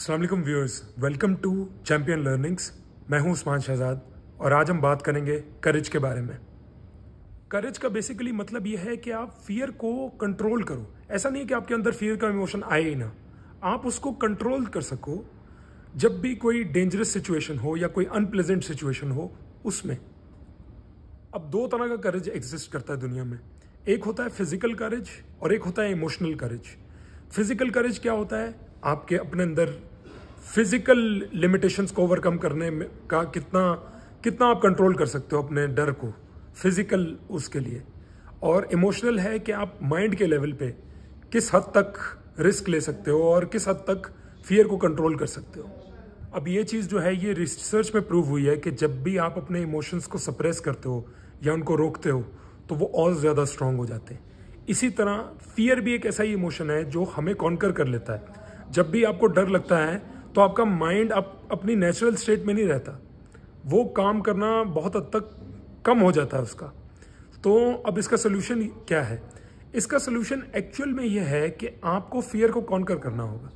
Aslam viewers welcome to champion learnings मैं हूं उस्मान शहजाद और आज हम बात करेंगे करेज के बारे में करेज का बेसिकली मतलब यह है कि आप फियर को कंट्रोल करो ऐसा नहीं है कि आपके अंदर फियर का इमोशन आए ही ना आप उसको कंट्रोल कर सको जब भी कोई डेंजरस सिचुएशन हो या कोई अनप्लेजेंट सिचुएशन हो उसमें अब दो तरह का करेज एग्जिस्ट करता है दुनिया में एक होता है फिजिकल करेज और एक होता है इमोशनल करेज फिजिकल करेज क्या होता है आपके अपने अंदर फिजिकल लिमिटेशंस को ओवरकम करने में का कितना कितना आप कंट्रोल कर सकते हो अपने डर को फिजिकल उसके लिए और इमोशनल है कि आप माइंड के लेवल पे किस हद तक रिस्क ले सकते हो और किस हद तक फियर को कंट्रोल कर सकते हो अब ये चीज़ जो है ये रिसर्च में प्रूव हुई है कि जब भी आप अपने इमोशंस को सप्रेस करते हो या उनको रोकते हो तो वो और ज़्यादा स्ट्रांग हो जाते हैं इसी तरह फियर भी एक ऐसा ही इमोशन है जो हमें कॉन्कर कर लेता है जब भी आपको डर लगता है तो आपका माइंड अप, अपनी नेचुरल स्टेट में नहीं रहता वो काम करना बहुत हद तक कम हो जाता है उसका तो अब इसका सोल्यूशन क्या है इसका सोल्यूशन एक्चुअल में यह है कि आपको फियर को कॉन्कर करना होगा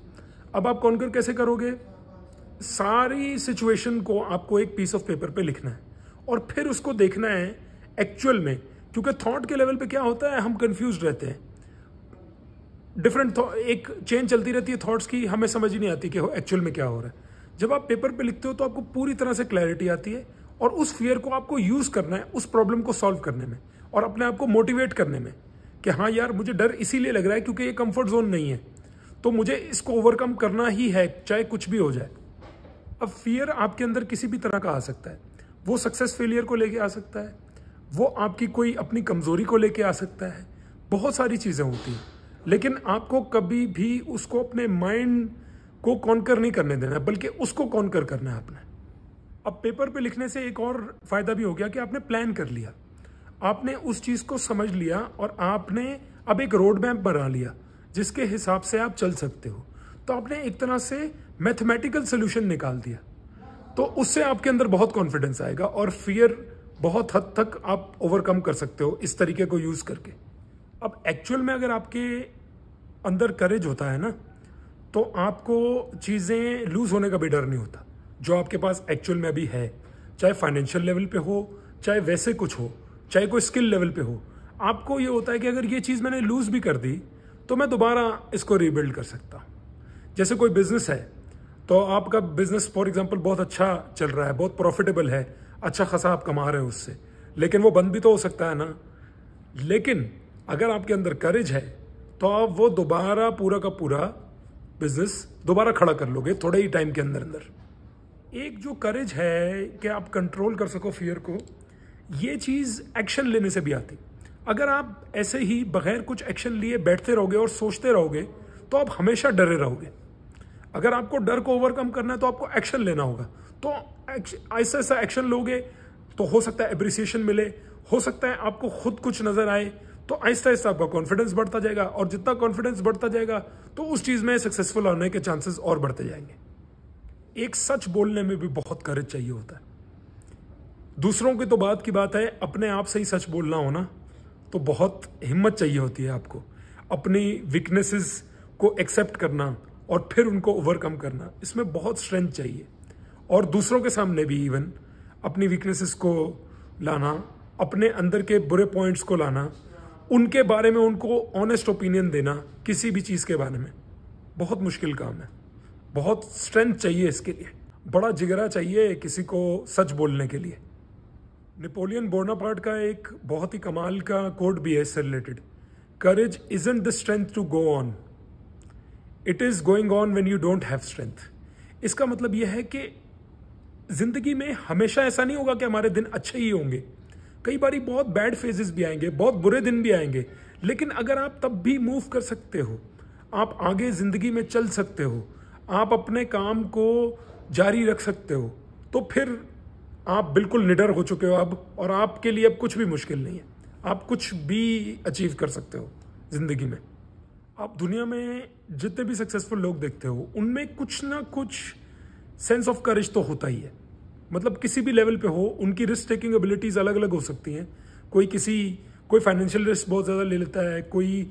अब आप कॉन्कर कैसे करोगे सारी सिचुएशन को आपको एक पीस ऑफ पेपर पे लिखना है और फिर उसको देखना है एक्चुअल में क्योंकि थॉट के लेवल पे क्या होता है हम कंफ्यूज रहते हैं डिफरेंट एक चेन चलती रहती है थॉट्स की हमें समझ ही नहीं आती कि एक्चुअल में क्या हो रहा है जब आप पेपर पे लिखते हो तो आपको पूरी तरह से क्लैरिटी आती है और उस फियर को आपको यूज़ करना है उस प्रॉब्लम को सॉल्व करने में और अपने आप को मोटिवेट करने में कि हाँ यार मुझे डर इसीलिए लग रहा है क्योंकि ये कंफर्ट जोन नहीं है तो मुझे इसको ओवरकम करना ही है चाहे कुछ भी हो जाए अब फियर आपके अंदर किसी भी तरह का आ सकता है वो सक्सेस फेलियर को लेके आ सकता है वो आपकी कोई अपनी कमज़ोरी को लेके आ सकता है बहुत सारी चीज़ें होती हैं लेकिन आपको कभी भी उसको अपने माइंड को कॉन्कर नहीं करने देना है बल्कि उसको कॉन्कर करना है आपने अब पेपर पे लिखने से एक और फायदा भी हो गया कि आपने प्लान कर लिया आपने उस चीज को समझ लिया और आपने अब एक रोड मैप बना लिया जिसके हिसाब से आप चल सकते हो तो आपने एक तरह से मैथमेटिकल सोल्यूशन निकाल दिया तो उससे आपके अंदर बहुत कॉन्फिडेंस आएगा और फियर बहुत हद तक आप ओवरकम कर सकते हो इस तरीके को यूज करके अब एक्चुअल में अगर आपके अंदर करेज होता है ना तो आपको चीज़ें लूज़ होने का भी डर नहीं होता जो आपके पास एक्चुअल में अभी है चाहे फाइनेंशियल लेवल पे हो चाहे वैसे कुछ हो चाहे कोई स्किल लेवल पे हो आपको ये होता है कि अगर ये चीज़ मैंने लूज़ भी कर दी तो मैं दोबारा इसको रीबिल्ड कर सकता हूँ जैसे कोई बिज़नेस है तो आपका बिज़नेस फॉर एग्ज़ाम्पल बहुत अच्छा चल रहा है बहुत प्रॉफिटेबल है अच्छा खासा आप कमा रहे हो उससे लेकिन वो बंद भी तो हो सकता है ना लेकिन अगर आपके अंदर करेज है तो आप वो दोबारा पूरा का पूरा बिजनेस दोबारा खड़ा कर लोगे थोड़े ही टाइम के अंदर अंदर एक जो करेज है कि आप कंट्रोल कर सको फियर को ये चीज़ एक्शन लेने से भी आती अगर आप ऐसे ही बगैर कुछ एक्शन लिए बैठते रहोगे और सोचते रहोगे तो आप हमेशा डरे रहोगे अगर आपको डर को ओवरकम करना है तो आपको एक्शन लेना होगा तो ऐसा ऐसा एक्शन लोगे तो हो सकता है एप्रिसिएशन मिले हो सकता है आपको खुद कुछ नज़र आए तो आहिस्ता आहिस्ता आपका कॉन्फिडेंस बढ़ता जाएगा और जितना कॉन्फिडेंस बढ़ता जाएगा तो उस चीज़ में सक्सेसफुल होने के चांसेस और बढ़ते जाएंगे एक सच बोलने में भी बहुत करेज चाहिए होता है दूसरों की तो बात की बात है अपने आप से ही सच बोलना हो ना तो बहुत हिम्मत चाहिए होती है आपको अपनी वीकनेसेस को एक्सेप्ट करना और फिर उनको ओवरकम करना इसमें बहुत स्ट्रेंथ चाहिए और दूसरों के सामने भी इवन अपनी वीकनेसेस को लाना अपने अंदर के बुरे पॉइंट्स को लाना उनके बारे में उनको ऑनेस्ट ओपिनियन देना किसी भी चीज़ के बारे में बहुत मुश्किल काम है बहुत स्ट्रेंथ चाहिए इसके लिए बड़ा जिगरा चाहिए किसी को सच बोलने के लिए नेपोलियन बोर्नापार्ट का एक बहुत ही कमाल का कोड भी है इससे related courage is the strength to go on it is going on when you don't have strength इसका मतलब यह है कि ज़िंदगी में हमेशा ऐसा नहीं होगा कि हमारे दिन अच्छे ही होंगे कई बार बहुत बैड फेजेस भी आएंगे बहुत बुरे दिन भी आएंगे लेकिन अगर आप तब भी मूव कर सकते हो आप आगे ज़िंदगी में चल सकते हो आप अपने काम को जारी रख सकते हो तो फिर आप बिल्कुल निडर हो चुके हो अब और आपके लिए अब कुछ भी मुश्किल नहीं है आप कुछ भी अचीव कर सकते हो ज़िंदगी में आप दुनिया में जितने भी सक्सेसफुल लोग देखते हो उनमें कुछ ना कुछ सेंस ऑफ करेज तो होता ही है मतलब किसी भी लेवल पे हो उनकी रिस्क टेकिंग एबिलिटीज़ अलग अलग हो सकती हैं कोई किसी कोई फाइनेंशियल रिस्क बहुत ज़्यादा ले लेता है कोई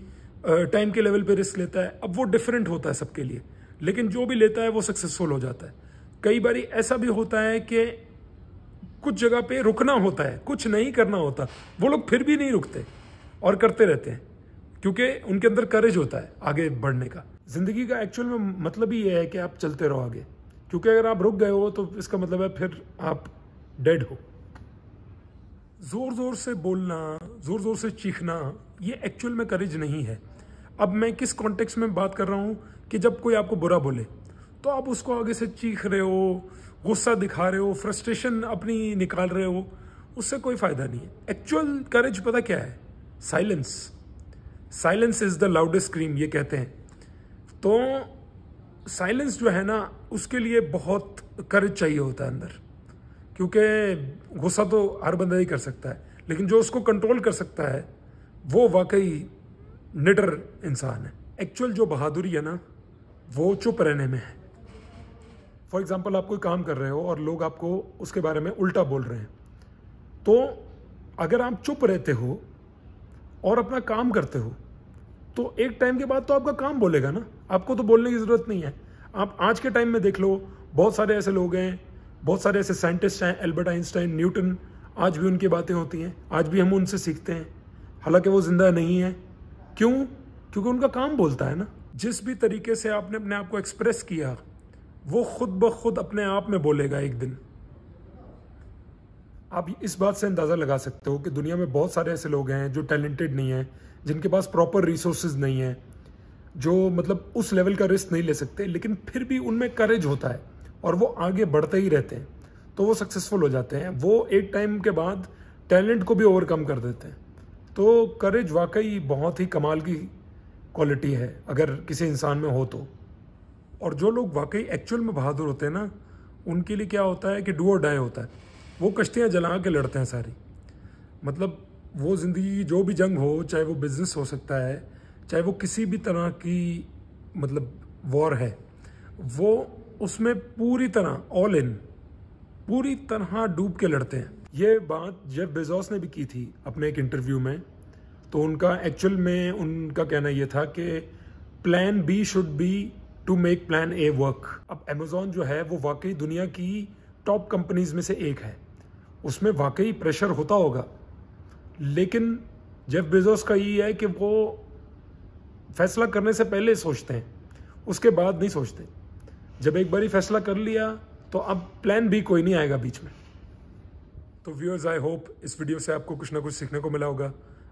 टाइम के लेवल पे रिस्क लेता है अब वो डिफरेंट होता है सबके लिए लेकिन जो भी लेता है वो सक्सेसफुल हो जाता है कई बार ऐसा भी होता है कि कुछ जगह पे रुकना होता है कुछ नहीं करना होता वो लोग फिर भी नहीं रुकते और करते रहते हैं क्योंकि उनके अंदर करेज होता है आगे बढ़ने का जिंदगी का एक्चुअल में मतलब ही यह है कि आप चलते रहो आगे क्योंकि अगर आप रुक गए हो तो इसका मतलब है फिर आप डेड हो ज़ोर ज़ोर से बोलना ज़ोर ज़ोर से चीखना ये एक्चुअल में करेज नहीं है अब मैं किस कॉन्टेक्स्ट में बात कर रहा हूँ कि जब कोई आपको बुरा बोले तो आप उसको आगे से चीख रहे हो गुस्सा दिखा रहे हो फ्रस्ट्रेशन अपनी निकाल रहे हो उससे कोई फ़ायदा नहीं है एक्चुअल करेज पता क्या है silence silence is the loudest scream ये कहते हैं तो साइलेंस जो है ना उसके लिए बहुत करज चाहिए होता है अंदर क्योंकि गुस्सा तो हर बंदा ही कर सकता है लेकिन जो उसको कंट्रोल कर सकता है वो वाकई निडर इंसान है एक्चुअल जो बहादुरी है ना वो चुप रहने में है फॉर एग्ज़ाम्पल आप कोई काम कर रहे हो और लोग आपको उसके बारे में उल्टा बोल रहे हैं तो अगर आप चुप रहते हो और अपना काम करते हो तो एक टाइम के बाद तो आपका काम बोलेगा ना आपको तो बोलने की ज़रूरत नहीं है आप आज के टाइम में देख लो बहुत सारे ऐसे लोग हैं बहुत सारे ऐसे साइंटिस्ट हैं एल्बर्ट आइंस्टाइन न्यूटन आज भी उनकी बातें होती हैं आज भी हम उनसे सीखते हैं हालांकि वो ज़िंदा नहीं है क्यों क्योंकि उनका काम बोलता है ना जिस भी तरीके से आपने अपने आप को एक्सप्रेस किया वो खुद ब खुद अपने आप में बोलेगा एक दिन आप इस बात से अंदाज़ा लगा सकते हो कि दुनिया में बहुत सारे ऐसे लोग हैं जो टैलेंटेड नहीं हैं जिनके पास प्रॉपर रिसोर्स नहीं हैं जो मतलब उस लेवल का रिस्क नहीं ले सकते लेकिन फिर भी उनमें करेज होता है और वो आगे बढ़ते ही रहते हैं तो वो सक्सेसफुल हो जाते हैं वो एक टाइम के बाद टैलेंट को भी ओवरकम कर देते हैं तो करेज वाकई बहुत ही कमाल की क्वालिटी है अगर किसी इंसान में हो तो और जो लोग वाकई एक्चुअल में बहादुर होते हैं ना उनके लिए क्या होता है कि डू और डाई होता है वो कश्तियाँ जला के लड़ते हैं सारी मतलब वो ज़िंदगी जो भी जंग हो चाहे वो बिज़नेस हो सकता है चाहे वो किसी भी तरह की मतलब वॉर है वो उसमें पूरी तरह ऑल इन पूरी तरह डूब के लड़ते हैं ये बात जेफ बेजोस ने भी की थी अपने एक इंटरव्यू में तो उनका एक्चुअल में उनका कहना यह था कि plan B should be to make plan A work अब अमेजोन जो है वो वाकई दुनिया की टॉप कंपनीज में से एक है उसमें वाकई प्रेशर होता होगा लेकिन जेफ बेजोस का ये है कि वो फैसला करने से पहले सोचते हैं उसके बाद नहीं सोचते जब एक बार फैसला कर लिया तो अब प्लान भी कोई नहीं आएगा बीच में तो व्यूअर्स आई होप इस वीडियो से आपको कुछ ना कुछ सीखने को मिला होगा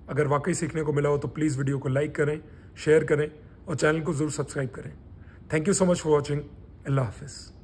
अगर वाकई सीखने को मिला हो तो प्लीज़ वीडियो को लाइक करें शेयर करें और चैनल को ज़रूर सब्सक्राइब करें thank you so much for watching अल्लाह हाफिज़